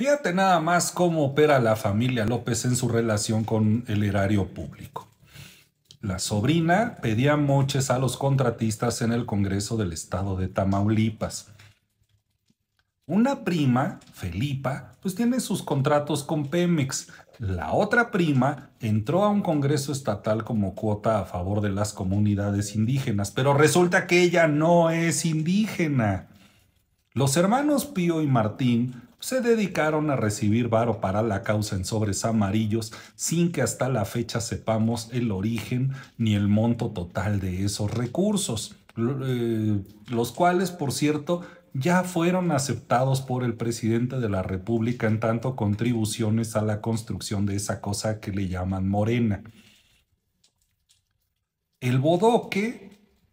Fíjate nada más cómo opera la familia López en su relación con el erario público. La sobrina pedía moches a los contratistas en el Congreso del Estado de Tamaulipas. Una prima, Felipa, pues tiene sus contratos con Pemex. La otra prima entró a un Congreso estatal como cuota a favor de las comunidades indígenas, pero resulta que ella no es indígena. Los hermanos Pío y Martín se dedicaron a recibir varo para la causa en sobres amarillos sin que hasta la fecha sepamos el origen ni el monto total de esos recursos, eh, los cuales, por cierto, ya fueron aceptados por el presidente de la República en tanto contribuciones a la construcción de esa cosa que le llaman morena. El bodoque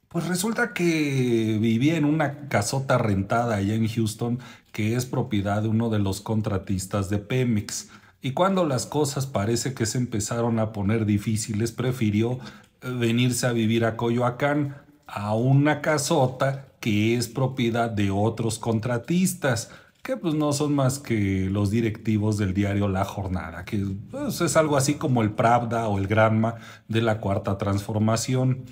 pues resulta que vivía en una casota rentada allá en Houston que es propiedad de uno de los contratistas de Pemex. Y cuando las cosas parece que se empezaron a poner difíciles, prefirió eh, venirse a vivir a Coyoacán, a una casota que es propiedad de otros contratistas, que pues no son más que los directivos del diario La Jornada, que pues, es algo así como el Pravda o el Granma de la Cuarta Transformación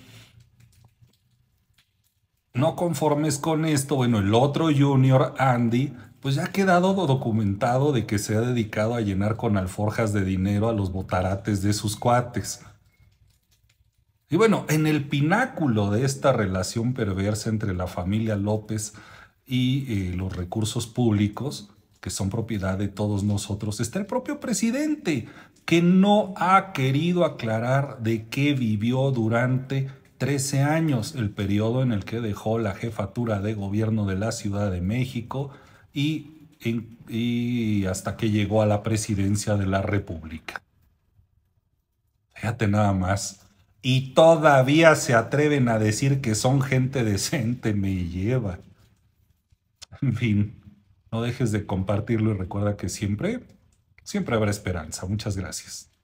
no conformes con esto, bueno, el otro junior, Andy, pues ya ha quedado documentado de que se ha dedicado a llenar con alforjas de dinero a los botarates de sus cuates. Y bueno, en el pináculo de esta relación perversa entre la familia López y eh, los recursos públicos, que son propiedad de todos nosotros, está el propio presidente, que no ha querido aclarar de qué vivió durante 13 años el periodo en el que dejó la jefatura de gobierno de la Ciudad de México y, y hasta que llegó a la presidencia de la República. Fíjate nada más. Y todavía se atreven a decir que son gente decente, me lleva. En fin, no dejes de compartirlo y recuerda que siempre, siempre habrá esperanza. Muchas gracias.